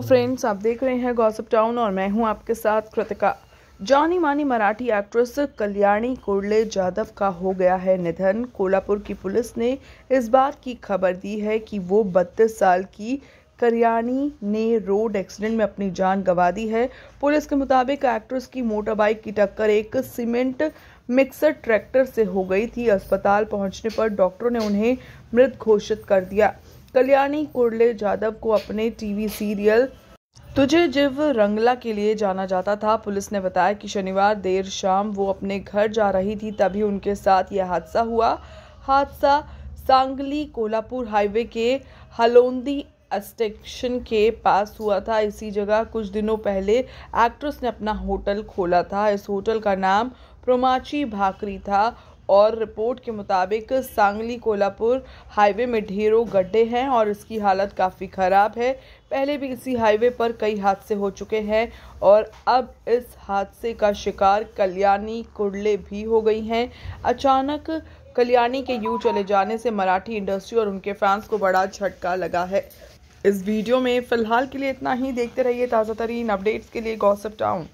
तो फ्रेंड्स आप देख रहे हैं गॉसिप टाउन और मैं हूं आपके साथ कृतिका जानी मानी मराठी एक्ट्रेस कल्याणी कोडले जाधव का हो गया है निधन कोल्हापुर की पुलिस ने इस बात की खबर दी है कि वो बत्तीस साल की कल्याणी ने रोड एक्सीडेंट में अपनी जान गंवा दी है पुलिस के मुताबिक एक्ट्रेस की मोटरबाइक की टक्कर एक सीमेंट मिक्सर ट्रैक्टर से हो गई थी अस्पताल पहुंचने पर डॉक्टरों ने उन्हें मृत घोषित कर दिया कल्याणी कुर्ले जादव को अपने टीवी सीरियल तुझे जिव रंगला के लिए जाना जाता था पुलिस ने बताया कि शनिवार देर शाम वो अपने घर जा रही थी तभी उनके साथ यह हादसा हुआ हादसा सांगली कोलापुर हाईवे के हलोंदी स्टेशन के पास हुआ था इसी जगह कुछ दिनों पहले एक्ट्रेस ने अपना होटल खोला था इस होटल का नाम प्रोमाची भाकरी था और रिपोर्ट के मुताबिक सांगली कोल्हापुर हाईवे में ढेरों गड्ढे हैं और इसकी हालत काफ़ी ख़राब है पहले भी इसी हाईवे पर कई हादसे हो चुके हैं और अब इस हादसे का शिकार कल्याणी कुर्ले भी हो गई हैं अचानक कल्याणी के यू चले जाने से मराठी इंडस्ट्री और उनके फैंस को बड़ा झटका लगा है इस वीडियो में फ़िलहाल के लिए इतना ही देखते रहिए ताज़ा तरीन अपडेट्स के लिए गॉसअप टाउन